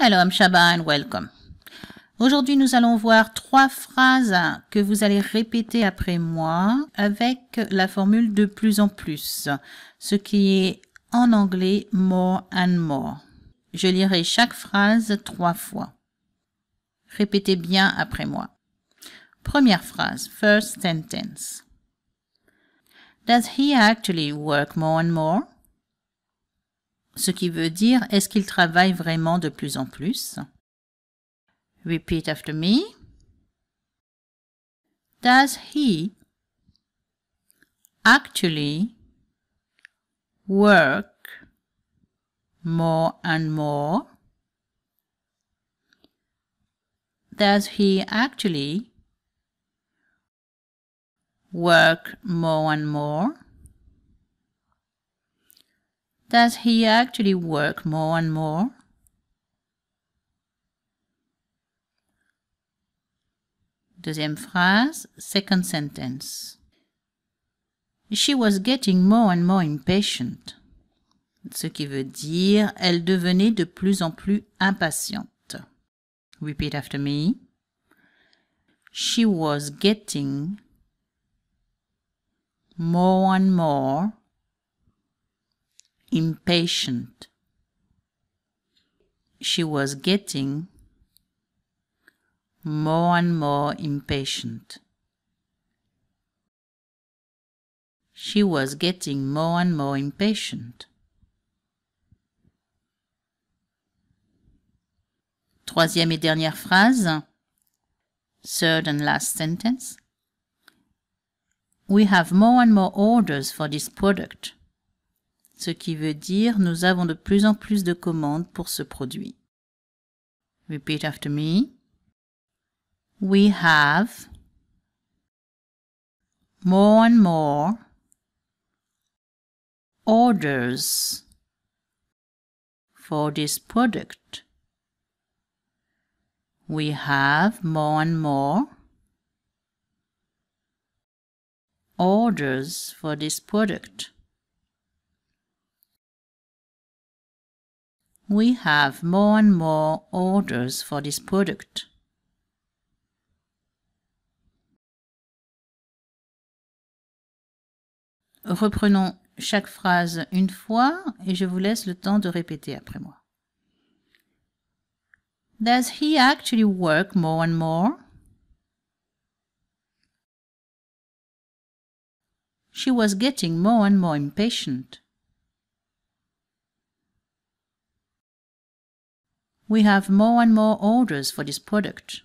Hello, I'm Shaba and welcome. Aujourd'hui, nous allons voir trois phrases que vous allez répéter après moi avec la formule de plus en plus, ce qui est en anglais more and more. Je lirai chaque phrase trois fois. Répétez bien après moi. Première phrase, first sentence. Does he actually work more and more? ce qui veut dire est-ce qu'il travaille vraiment de plus en plus? Repeat after me. Does he actually work more and more? Does he actually work more and more? Does he actually work more and more? Deuxième phrase, second sentence. She was getting more and more impatient. Ce qui veut dire, elle devenait de plus en plus impatiente. Repeat after me. She was getting more and more impatient. She was getting more and more impatient. She was getting more and more impatient. Troisième et dernière phrase. Third and last sentence. We have more and more orders for this product. ce qui veut dire nous avons de plus en plus de commandes pour ce produit. Repeat after me. We have more and more orders for this product. We have more and more orders for this product. we have more and more orders for this product. Reprenons chaque phrase une fois et je vous laisse le temps de répéter après moi. Does he actually work more and more? She was getting more and more impatient. We have more and more orders for this product.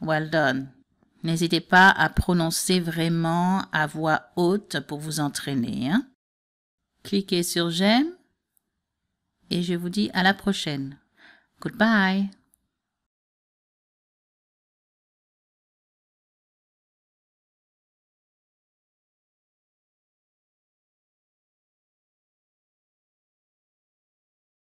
Well done. N'hésitez pas à prononcer vraiment à voix haute pour vous entraîner. Hein? Cliquez sur j'aime et je vous dis à la prochaine. Goodbye.